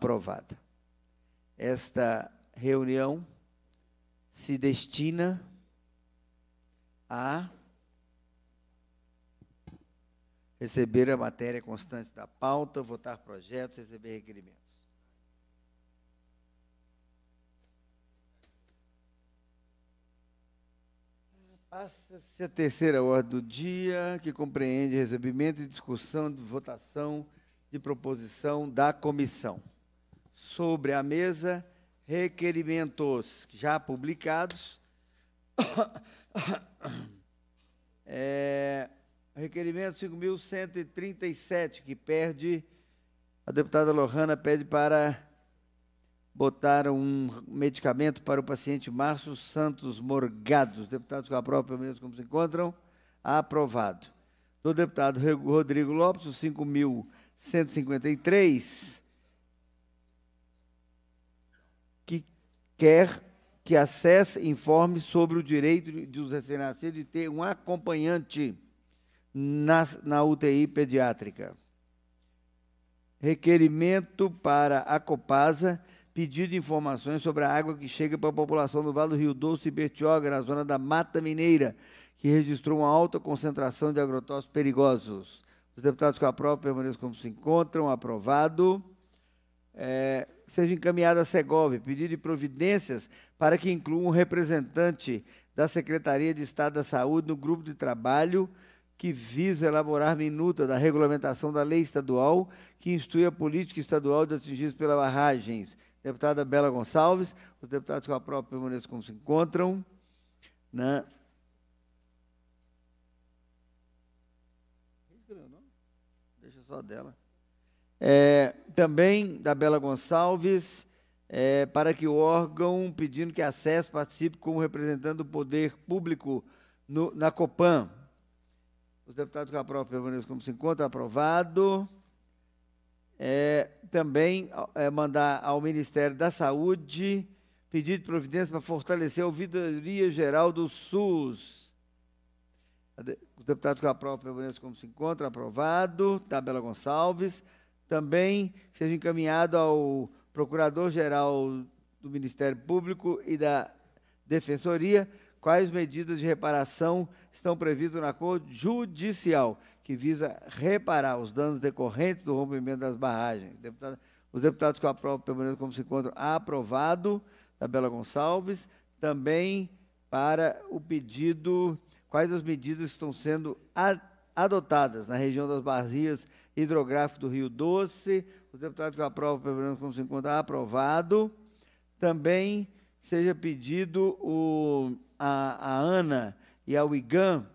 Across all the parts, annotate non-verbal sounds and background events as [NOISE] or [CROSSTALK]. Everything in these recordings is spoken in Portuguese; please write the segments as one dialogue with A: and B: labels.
A: aprovada. Esta reunião se destina a receber a matéria constante da pauta, votar projetos, receber requerimentos. Passa-se a terceira ordem do dia, que compreende recebimento e discussão de votação de proposição da comissão sobre a mesa requerimentos já publicados. [COUGHS] É, requerimento 5.137, que perde, a deputada Lohana pede para botar um medicamento para o paciente Márcio Santos Morgado. deputados que aprovam, pelo menos como se encontram, aprovado. Do deputado Rodrigo Lopes, o 5.153, quer que a SES informe sobre o direito dos recém-nascidos de ter um acompanhante na, na UTI pediátrica. Requerimento para a Copasa pedir de informações sobre a água que chega para a população do Vale do Rio Doce e Bertioga, na zona da Mata Mineira, que registrou uma alta concentração de agrotóxicos perigosos. Os deputados que aprovam permaneçam como se encontram. Aprovado. É, seja encaminhado à Segov, pedido de providências para que inclua um representante da Secretaria de Estado da Saúde no grupo de trabalho que visa elaborar minuta da regulamentação da lei estadual que institui a política estadual de atingidos pela barragens. Deputada Bela Gonçalves, os deputados que própria permaneçam como se encontram. Né? Deixa só dela. É, também da Bela Gonçalves, é, para que o órgão pedindo que a SES participe como representante do poder público no, na Copan. Os deputados que aprovam permaneçam como se encontra, aprovado. É, também é, mandar ao Ministério da Saúde pedido de providência para fortalecer a ouvidoria geral do SUS. Os deputados que aprovam permaneçam como se encontra, aprovado. Tabela Gonçalves também seja encaminhado ao Procurador-Geral do Ministério Público e da Defensoria quais medidas de reparação estão previstas no acordo judicial que visa reparar os danos decorrentes do rompimento das barragens. Deputado, os deputados que aprovam pelo menos como se encontram aprovado, Tabela Gonçalves, também para o pedido, quais as medidas estão sendo atendidas adotadas na região das bacias hidrográficas do Rio Doce. Os deputados que aprovam, pelo menos como se encontra, aprovado. Também seja pedido o, a, a ANA e ao IGAM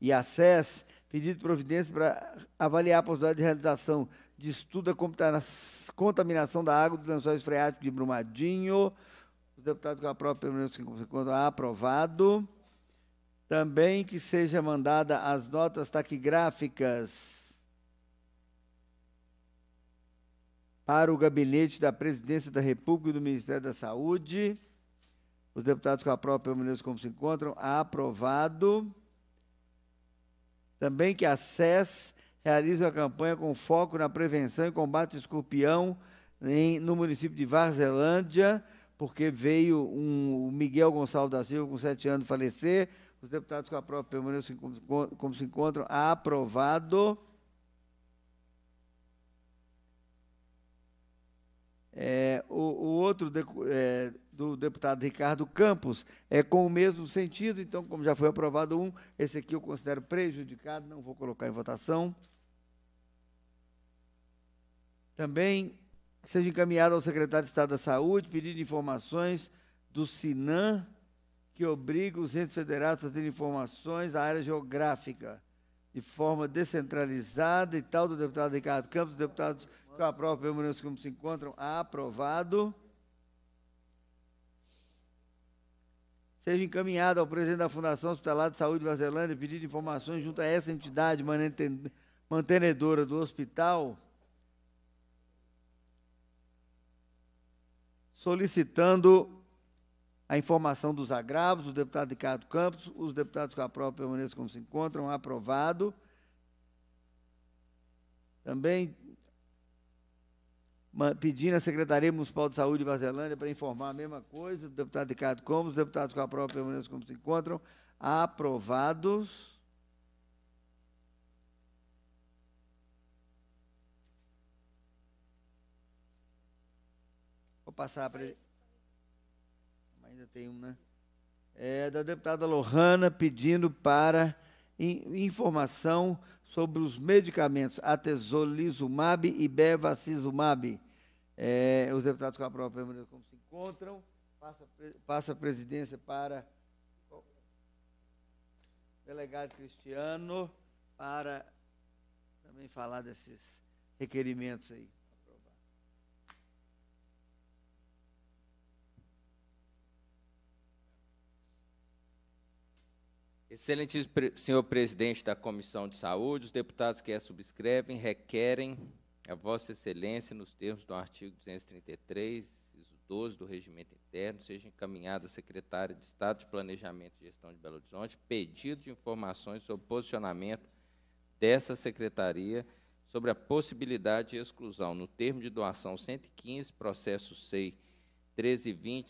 A: e a SES pedido de providência para avaliar a possibilidade de realização de estudo da contaminação da água dos lençóis freáticos de Brumadinho. Os deputados que aprovam, pelo menos como se encontra, aprovado. Também que seja mandada as notas taquigráficas para o gabinete da Presidência da República e do Ministério da Saúde. Os deputados com a própria permaneçam como se encontram. Aprovado. Também que a SES realize a campanha com foco na prevenção e combate ao escorpião em, no município de Varzelândia, porque veio um, o Miguel Gonçalves da Silva, com sete anos, falecer. Os deputados que aprovam permaneçam como se encontram. Aprovado. É, o, o, outro de, é, do deputado Ricardo Campos é com o mesmo sentido, então, como já foi aprovado um, esse aqui eu considero prejudicado, não vou colocar em votação. Também seja encaminhado ao secretário de Estado da Saúde pedido informações do SINAM que obriga os entes federados a ter informações da área geográfica, de forma descentralizada e tal, do deputado Ricardo Campos, deputados que aprovam permanência como se encontram, aprovado. Seja encaminhado ao presidente da Fundação Hospitalar de Saúde de Vazelândia pedir informações junto a essa entidade mantenedora do hospital, solicitando a informação dos agravos, o deputado Ricardo Campos, os deputados com a própria permaneçam como se encontram, aprovado. Também pedindo à Secretaria Municipal de Saúde de Vazelândia para informar a mesma coisa, o deputado Ricardo Campos, os deputados com a própria permaneçam como se encontram, aprovados. Vou passar para ele. Ainda tem um, né? É, da deputada Lohana pedindo para in, informação sobre os medicamentos atezolizumab e bevacizumab. É, os deputados com a própria maneira como se encontram. Passa, passa a presidência para o delegado Cristiano para também falar desses requerimentos aí.
B: Excelentíssimo senhor presidente da Comissão de Saúde, os deputados que a subscrevem requerem a Vossa Excelência, nos termos do artigo 233, 12 do Regimento Interno, seja encaminhada à Secretária de Estado de Planejamento e Gestão de Belo Horizonte pedido de informações sobre o posicionamento dessa secretaria sobre a possibilidade de exclusão no termo de doação 115, processo SEI 000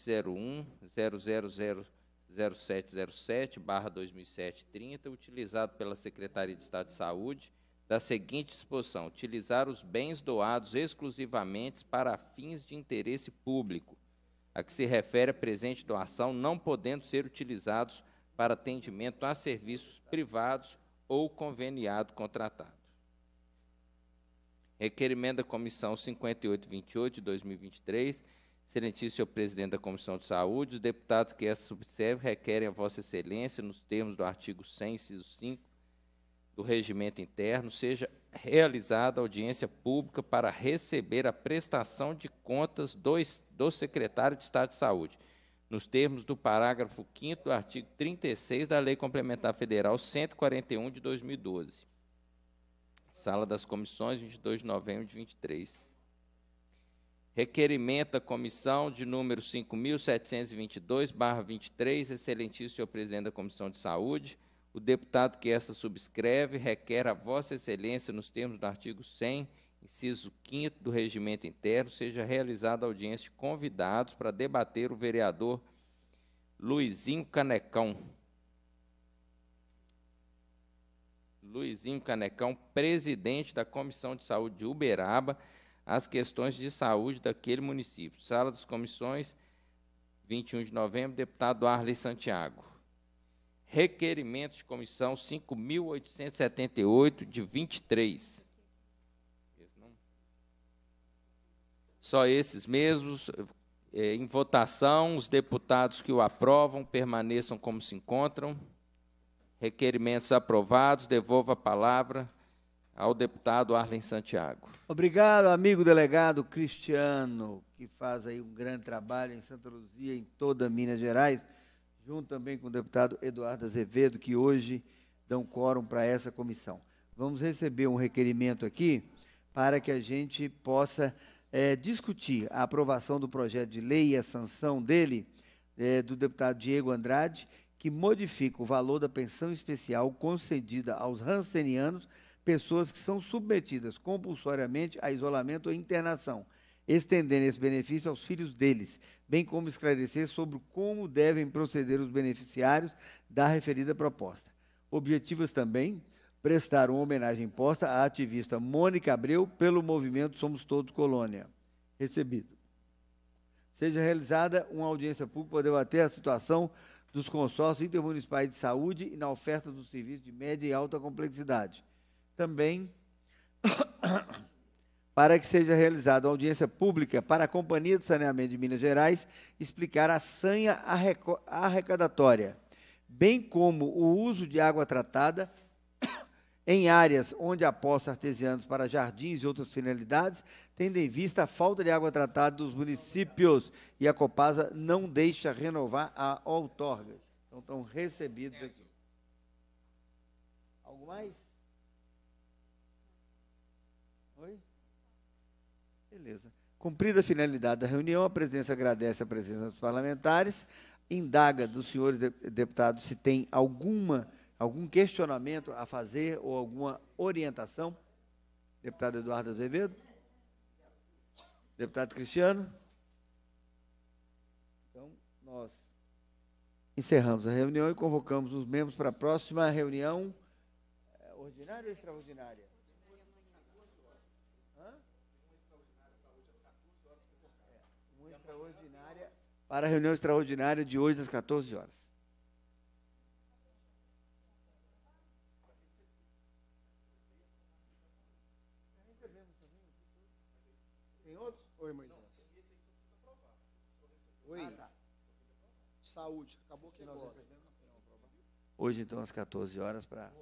B: 0707-2007-30, utilizado pela Secretaria de Estado de Saúde, da seguinte disposição: utilizar os bens doados exclusivamente para fins de interesse público, a que se refere a presente doação, não podendo ser utilizados para atendimento a serviços privados ou conveniado contratado. Requerimento da Comissão 5828 de 2023 Excelentíssimo senhor presidente da Comissão de Saúde, os deputados que essa subserve requerem a Vossa Excelência, nos termos do artigo 100, inciso 5 do regimento interno, seja realizada audiência pública para receber a prestação de contas do, do secretário de Estado de Saúde, nos termos do parágrafo 5 do artigo 36 da Lei Complementar Federal 141 de 2012. Sala das Comissões, 22 de novembro de 23. Requerimento da comissão de número 5.722-23, excelentíssimo senhor presidente da Comissão de Saúde, o deputado que essa subscreve requer a Vossa Excelência, nos termos do artigo 100, inciso 5 do Regimento Interno, seja realizada audiência de convidados para debater o vereador Luizinho Canecão. Luizinho Canecão, presidente da Comissão de Saúde de Uberaba, as questões de saúde daquele município. Sala das Comissões, 21 de novembro, deputado Arley Santiago. Requerimento de comissão 5.878, de 23. Só esses mesmos. Eh, em votação, os deputados que o aprovam permaneçam como se encontram. Requerimentos aprovados. Devolvo a palavra ao deputado Arlen Santiago.
A: Obrigado, amigo delegado Cristiano, que faz aí um grande trabalho em Santa Luzia, em toda Minas Gerais, junto também com o deputado Eduardo Azevedo, que hoje dão quórum para essa comissão. Vamos receber um requerimento aqui para que a gente possa é, discutir a aprovação do projeto de lei e a sanção dele, é, do deputado Diego Andrade, que modifica o valor da pensão especial concedida aos rancenianos pessoas que são submetidas compulsoriamente a isolamento ou internação, estendendo esse benefício aos filhos deles, bem como esclarecer sobre como devem proceder os beneficiários da referida proposta. Objetivos também prestar uma homenagem imposta à ativista Mônica Abreu pelo movimento Somos Todos Colônia. Recebido. Seja realizada uma audiência pública para debater a situação dos consórcios intermunicipais de saúde e na oferta dos serviços de média e alta complexidade também [COUGHS] para que seja realizada uma audiência pública para a Companhia de Saneamento de Minas Gerais explicar a sanha arrecadatória, bem como o uso de água tratada [COUGHS] em áreas onde a poça artesianos para jardins e outras finalidades, tendo em vista a falta de água tratada dos municípios e a Copasa não deixa renovar a outorga. Então, estão recebidos aqui. Algo mais? Beleza. Cumprida a finalidade da reunião, a presidência agradece a presença dos parlamentares, indaga dos senhores deputados se tem alguma, algum questionamento a fazer ou alguma orientação. Deputado Eduardo Azevedo. Deputado Cristiano. Então, nós encerramos a reunião e convocamos os membros para a próxima reunião é ordinária ou extraordinária? extraordinária para a reunião extraordinária de hoje às 14 horas. Oi, Moisés. Oi. Ah, tá. Saúde. Acabou que nós é Hoje, então, às 14 horas para